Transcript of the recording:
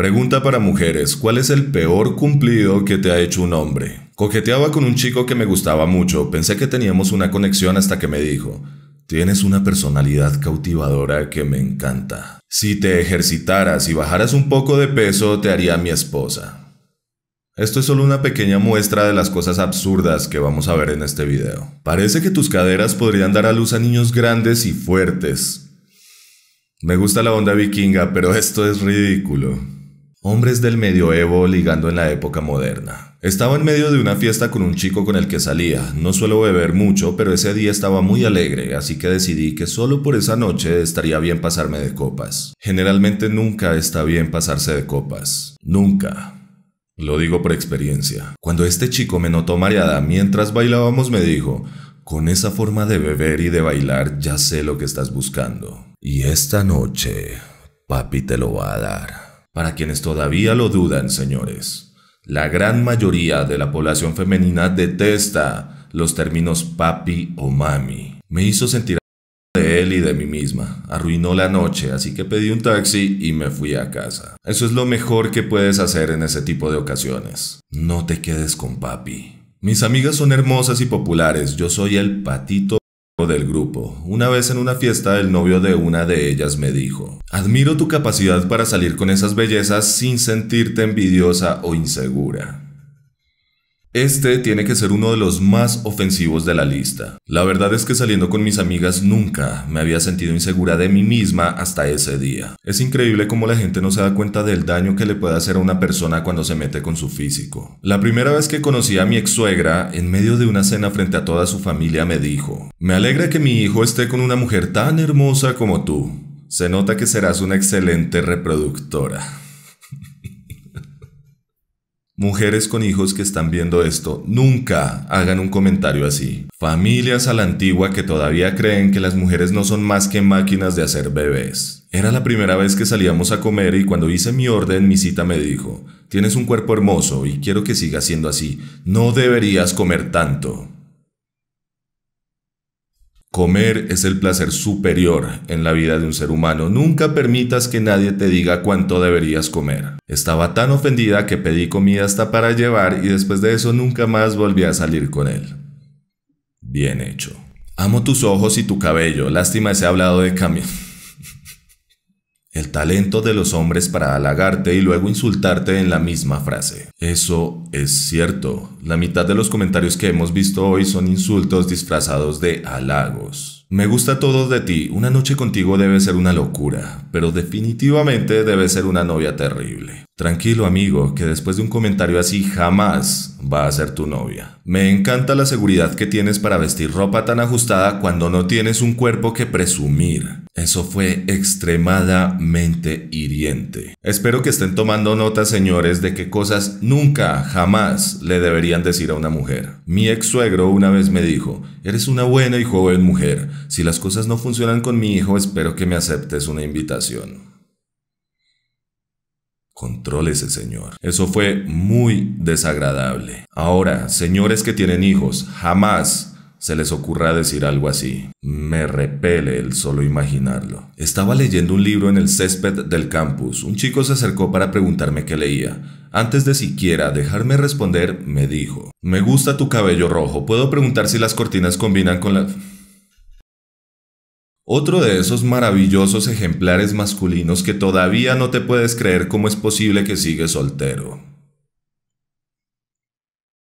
Pregunta para mujeres, ¿cuál es el peor cumplido que te ha hecho un hombre? Coqueteaba con un chico que me gustaba mucho, pensé que teníamos una conexión hasta que me dijo, tienes una personalidad cautivadora que me encanta. Si te ejercitaras y bajaras un poco de peso, te haría mi esposa. Esto es solo una pequeña muestra de las cosas absurdas que vamos a ver en este video. Parece que tus caderas podrían dar a luz a niños grandes y fuertes. Me gusta la onda vikinga, pero esto es ridículo. Hombres del medioevo ligando en la época moderna. Estaba en medio de una fiesta con un chico con el que salía. No suelo beber mucho, pero ese día estaba muy alegre, así que decidí que solo por esa noche estaría bien pasarme de copas. Generalmente nunca está bien pasarse de copas. Nunca. Lo digo por experiencia. Cuando este chico me notó mareada mientras bailábamos me dijo, con esa forma de beber y de bailar ya sé lo que estás buscando. Y esta noche, papi te lo va a dar. Para quienes todavía lo dudan, señores, la gran mayoría de la población femenina detesta los términos papi o mami. Me hizo sentir de él y de mí misma. Arruinó la noche, así que pedí un taxi y me fui a casa. Eso es lo mejor que puedes hacer en ese tipo de ocasiones. No te quedes con papi. Mis amigas son hermosas y populares, yo soy el patito del grupo. Una vez en una fiesta, el novio de una de ellas me dijo, admiro tu capacidad para salir con esas bellezas sin sentirte envidiosa o insegura. Este tiene que ser uno de los más ofensivos de la lista. La verdad es que saliendo con mis amigas nunca me había sentido insegura de mí misma hasta ese día. Es increíble cómo la gente no se da cuenta del daño que le puede hacer a una persona cuando se mete con su físico. La primera vez que conocí a mi ex suegra, en medio de una cena frente a toda su familia, me dijo, me alegra que mi hijo esté con una mujer tan hermosa como tú. Se nota que serás una excelente reproductora. Mujeres con hijos que están viendo esto, nunca hagan un comentario así. Familias a la antigua que todavía creen que las mujeres no son más que máquinas de hacer bebés. Era la primera vez que salíamos a comer y cuando hice mi orden mi cita me dijo, tienes un cuerpo hermoso y quiero que siga siendo así, no deberías comer tanto. Comer es el placer superior en la vida de un ser humano. Nunca permitas que nadie te diga cuánto deberías comer. Estaba tan ofendida que pedí comida hasta para llevar y después de eso nunca más volví a salir con él. Bien hecho. Amo tus ojos y tu cabello. Lástima se ha hablado de cambio. El talento de los hombres para halagarte y luego insultarte en la misma frase. Eso es cierto. La mitad de los comentarios que hemos visto hoy son insultos disfrazados de halagos. Me gusta todo de ti, una noche contigo debe ser una locura, pero definitivamente debe ser una novia terrible. Tranquilo amigo, que después de un comentario así jamás va a ser tu novia. Me encanta la seguridad que tienes para vestir ropa tan ajustada cuando no tienes un cuerpo que presumir. Eso fue extremadamente hiriente. Espero que estén tomando nota, señores, de que cosas nunca, jamás le deberían decir a una mujer. Mi ex suegro una vez me dijo, eres una buena y joven mujer. Si las cosas no funcionan con mi hijo, espero que me aceptes una invitación ese Señor. Eso fue muy desagradable. Ahora, señores que tienen hijos, jamás se les ocurra decir algo así. Me repele el solo imaginarlo. Estaba leyendo un libro en el césped del campus. Un chico se acercó para preguntarme qué leía. Antes de siquiera dejarme responder, me dijo, Me gusta tu cabello rojo. ¿Puedo preguntar si las cortinas combinan con la... Otro de esos maravillosos ejemplares masculinos que todavía no te puedes creer cómo es posible que sigues soltero.